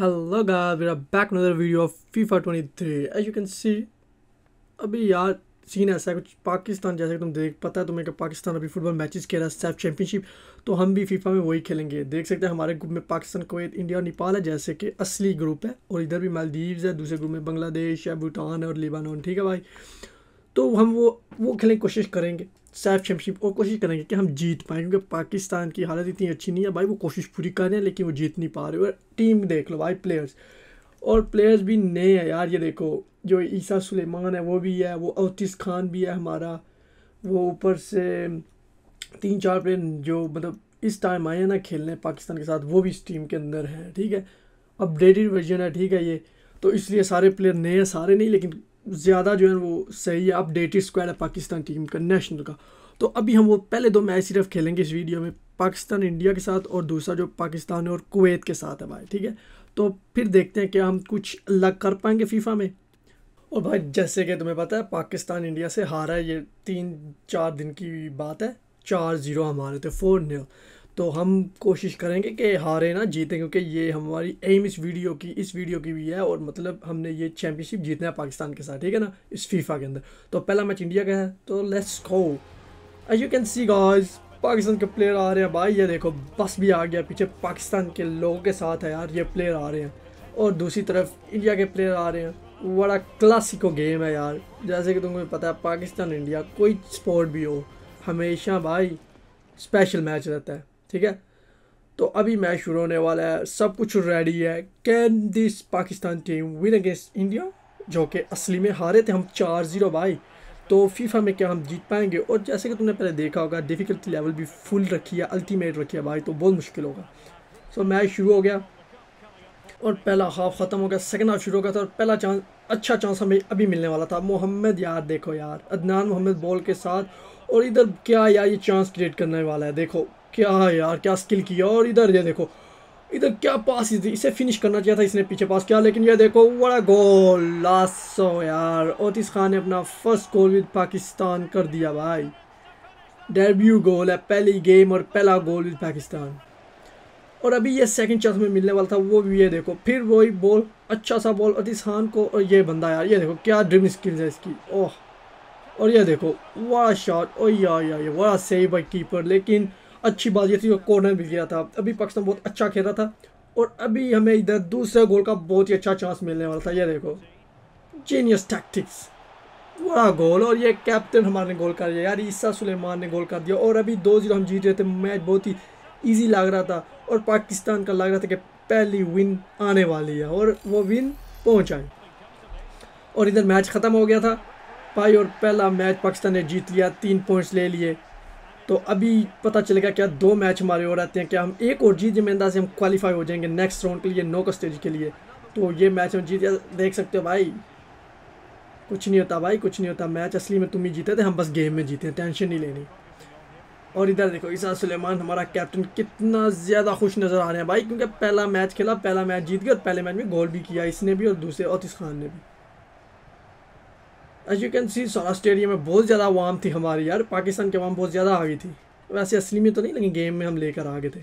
hello guys we are back another video of FIFA 23 as you can see अभी यार scene ऐसा है कुछ पाकिस्तान जैसे कि तुम देख पता है तुम्हें कि पाकिस्तान अभी फुटबॉल मैचेस खेल रहा है सेल्फ चैंपियनशिप तो हम भी फीफा में वही खेलेंगे देख सकते हैं हमारे ग्रुप में पाकिस्तान कोवैत इंडिया और नेपाल है जैसे कि असली ग्रुप है और इधर भी मालदीव्स है दूसरे ग्रुप में बांग्लादेश है भूटान है और लेबानन ठीक है भाई तो हम वो वो खेलने की कोशिश करेंगे सैफ चैम्पियनशिप और कोशिश करेंगे कि हम जीत पाएँ क्योंकि पाकिस्तान की हालत इतनी अच्छी नहीं है भाई वो कोशिश पूरी कर रहे हैं लेकिन वो जीत नहीं पा रहे और टीम देख लो भाई प्लेयर्स और प्लेयर्स भी नए हैं यार ये देखो जो ईसा सुलेमान है वो भी है वो अवतिस खान भी है हमारा वो ऊपर से तीन चार प्लेयर जो मतलब इस टाइम आए हैं ना खेलने पाकिस्तान के साथ वो भी इस टीम के अंदर हैं ठीक है अपडेटेड वर्जन है ठीक है ये तो इसलिए सारे प्लेयर नए हैं सारे नहीं लेकिन ज़्यादा जो है वो सही है अपडेटेड स्क्वाड है पाकिस्तान टीम का नेशनल का तो अभी हम वो पहले दो मैच सिर्फ खेलेंगे इस वीडियो में पाकिस्तान इंडिया के साथ और दूसरा जो पाकिस्तान और कुवैत के साथ है भाई ठीक है तो फिर देखते हैं क्या हम कुछ अलग कर पाएंगे फीफा में और भाई जैसे कि तुम्हें पता है पाकिस्तान इंडिया से हारा है ये तीन चार दिन की बात है चार जीरो हमारे थे फोर नील तो हम कोशिश करेंगे कि हारे ना जीतें क्योंकि ये हमारी एम इस वीडियो की इस वीडियो की भी है और मतलब हमने ये चैम्पियनशिप जीतना है पाकिस्तान के साथ ठीक है ना इस फीफा के अंदर तो पहला मैच इंडिया का है तो let's go you can see guys Pakistan के प्लेयर आ रहे हैं भाई ये देखो बस भी आ गया पीछे पाकिस्तान के लोगों के साथ है यार ये प्लेयर आ रहे हैं और दूसरी तरफ इंडिया के प्लेयर आ रहे हैं बड़ा क्लासिको गेम है यार जैसे कि तुमको पता है पाकिस्तान इंडिया कोई स्पोर्ट भी हो हमेशा भाई स्पेशल मैच रहता है ठीक है तो अभी मैच शुरू होने वाला है सब कुछ रेडी है can this Pakistan team win against India जो कि असली में हारे थे हम चार जीरो भाई तो फीफा में क्या हम जीत पाएंगे और जैसे कि तुमने पहले देखा होगा डिफ़िकल्टी लेवल भी फुल रखी है अल्टीमेट रखी है भाई तो बहुत मुश्किल होगा सो मैच शुरू हो गया और पहला हाफ ख़त्म हो गया सेकेंड हाफ शुरू हो गया था और पहला चांस अच्छा चांस हमें अभी मिलने वाला था मोहम्मद यार देखो यार अदनान मोहम्मद बॉल के साथ और इधर क्या यार ये चांस क्रिएट करने वाला है देखो क्या यार क्या स्किल किया और इधर ये देखो इधर क्या पास इसे फिनिश करना चाहिए था इसने पीछे पास किया लेकिन ये देखो बड़ा गोल सौ यार ओतिस खान ने अपना फर्स्ट गोल विद पाकिस्तान कर दिया भाई डेब्यू गोल है पहली गेम और पहला गोल विद पाकिस्तान और अभी ये सेकंड चांस में मिलने वाला था वो भी ये देखो फिर वही बॉल अच्छा सा बॉल अतीस खान को और ये बंदा यार ये देखो क्या ड्रीम स्किल्स है इसकी ओह और ये देखो बड़ा शॉट ओ या वाह ये बड़ा कीपर लेकिन अच्छी बाजी थी और कॉर्नर भी गया था अभी पाकिस्तान बहुत अच्छा खेल रहा था और अभी हमें इधर दूसरे गोल का बहुत ही अच्छा चांस मिलने वाला था ये देखो जीनियस टैक्टिक्स बड़ा गोल और ये कैप्टन हमारे गोल कर दिया यार ईसा सुलेमान ने गोल कर दिया और अभी दो जीरो हम जीत रहे थे मैच बहुत ही ईजी लग रहा था और पाकिस्तान का लग रहा था कि पहली विन आने वाली है और वो विन पहुँचाए और इधर मैच ख़त्म हो गया था भाई और पहला मैच पाकिस्तान ने जीत लिया तीन पॉइंट्स ले लिए तो अभी पता चलेगा क्या दो मैच हमारे और रहते हैं क्या हम एक और जीत जमें अंदाजे हम क्वालिफाई हो जाएंगे नेक्स्ट राउंड के लिए नॉक स्टेज के लिए तो ये मैच हम जीत देख सकते हो भाई कुछ नहीं होता भाई कुछ नहीं होता मैच असली में तुम ही जीते थे हम बस गेम में जीते हैं टेंशन नहीं लेनी और इधर देखो ईसा सुलेमान हमारा कैप्टन कितना ज़्यादा खुश नज़र आ रहे हैं भाई क्योंकि पहला मैच खेला पहला मैच जीत गया और पहले मैच में गोल भी किया इसने भी और दूसरे औतिस खान ने भी as you can see Australia में बहुत ज़्यादा वाम थी हमारी यार पाकिस्तान की वाम बहुत ज़्यादा आ गई थी वैसे असली में तो नहीं लेकिन गेम में हम लेकर आ गए थे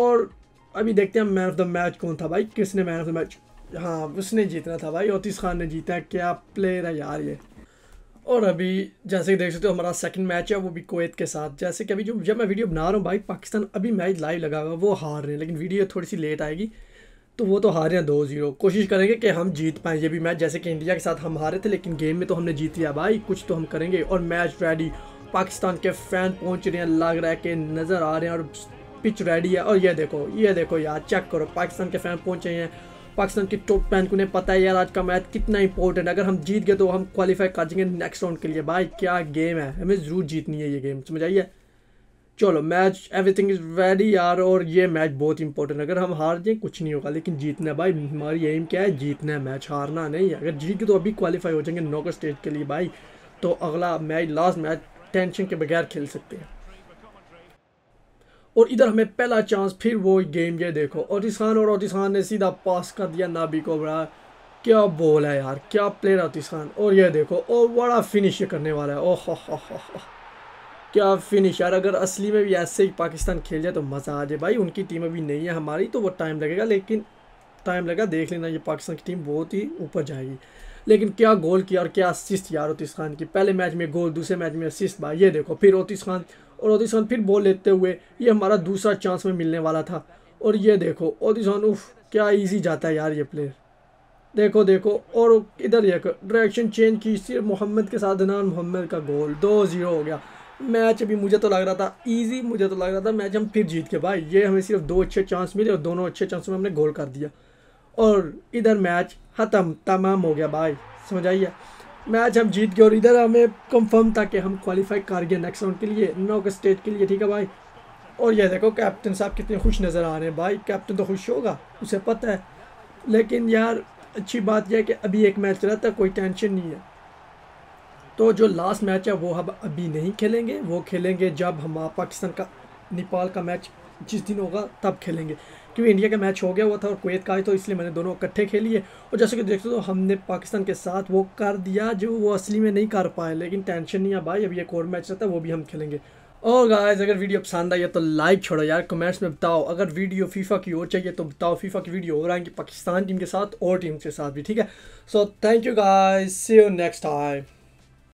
और अभी देखते हैं मैन ऑफ द मैच कौन था भाई किसने मैन ऑफ द मैच हाँ उसने जीतना था भाई ओतीस खान ने जीता क्या प्लेयर है यार ये और अभी जैसे कि देख सकते हो हमारा सेकंड मैच है वो भी कोवैत के साथ जैसे कि अभी जो जब मैं वीडियो बना रहा हूँ भाई पाकिस्तान अभी मैच लाइव लगा हुआ है वो हार रहे हैं लेकिन वीडियो थोड़ी सी लेट आएगी तो वो तो हारे हैं दो जीरो कोशिश करेंगे कि हम जीत पाएं ये भी मैच जैसे कि इंडिया के साथ हम हारे थे लेकिन गेम में तो हमने जीत लिया भाई कुछ तो हम करेंगे और मैच रेडी पाकिस्तान के फैन पहुंच रहे हैं लग रहा है कि नज़र आ रहे हैं और पिच रेडी है और ये देखो ये देखो यार चेक करो पाकिस्तान के फैन रहे हैं पाकिस्तान की टॉप फैन को उन्हें पता है यार आज का मैच कितना इंपॉर्टेंट है अगर हम जीत गए तो हम क्वालिफाई कर जाएंगे नेक्स्ट राउंड के लिए भाई क्या गेम है हमें ज़रूर जीतनी है ये गेम समझ आइए चलो मैच एवरीथिंग इज़ वेरी यार और ये मैच बहुत इंपॉर्टेंट अगर हम हार जाएं कुछ नहीं होगा लेकिन जीतना है भाई हमारी एम क्या है जीतना है मैच हारना नहीं है अगर जीत तो अभी क्वालिफाई हो जाएंगे नौकर स्टेज के लिए भाई तो अगला मैच लास्ट मैच टेंशन के बगैर खेल सकते हैं और इधर हमें पहला चांस फिर वो गेम ये देखो ओटिस खान और ओटिस खान ने सीधा पास कर दिया नाबी को बड़ा क्या बॉल है यार क्या प्लेयर ओटिस खान और ये देखो और बड़ा फिनिश करने वाला है ओह हो हो हो हो क्या फिनिश यार अगर असली में भी ऐसे ही पाकिस्तान खेल जाए तो मज़ा आ जाए भाई उनकी टीम अभी नहीं है हमारी तो वो टाइम लगेगा लेकिन टाइम लगेगा देख लेना ये पाकिस्तान की टीम बहुत ही ऊपर जाएगी लेकिन क्या गोल किया और क्या असिस्ट यार ओतिस खान की पहले मैच में गोल दूसरे मैच में असिस्ट भाई ये देखो फिर ओतिस खान और ओतिस खान फिर बॉल लेते हुए ये हमारा दूसरा चांस में मिलने वाला था और ये देखो ओतिस खान उफ क्या ईजी जाता है यार ये प्लेयर देखो देखो और इधर देखो डायरेक्शन चेंज की सिर्फ मोहम्मद के साथ नान मोहम्मद का गोल दो जीरो हो गया मैच अभी मुझे तो लग रहा था इजी मुझे तो लग रहा था मैच हम फिर जीत के भाई ये हमें सिर्फ दो अच्छे चांस मिले और दोनों अच्छे चांसों में हमने गोल कर दिया और इधर मैच ख़त्म तमाम हो गया भाई समझ आइए मैच हम जीत गए और इधर हमें कंफर्म था कि हम क्वालिफाई कर गए नेक्स्ट राउंड के लिए के स्टेट के लिए ठीक है भाई और ये देखो कैप्टन साहब कितने खुश नज़र आ रहे हैं भाई कैप्टन तो खुश होगा उसे पता है लेकिन यार अच्छी बात यह है कि अभी एक मैच रहता कोई टेंशन नहीं है तो जो लास्ट मैच है वो हम अभी नहीं खेलेंगे वो खेलेंगे जब हम पाकिस्तान का नेपाल का मैच जिस दिन होगा तब खेलेंगे क्योंकि इंडिया का मैच हो गया हुआ था और कुवैत का तो इसलिए मैंने दोनों इकट्ठे खेलिए और जैसे कि देखते हो तो हमने पाकिस्तान के साथ वो कर दिया जो वो असली में नहीं कर पाए लेकिन टेंशन नहीं है भाई अभी एक और मैच रहता है वो भी हम खेलेंगे और गाइस अगर वीडियो पसंद आई है तो लाइक छोड़ो यार कमेंट्स में बताओ अगर वीडियो फीफा की और चाहिए तो बताओ फीफा की वीडियो और आएंगी पाकिस्तान टीम के साथ और टीम के साथ भी ठीक है so thank you guys see you next time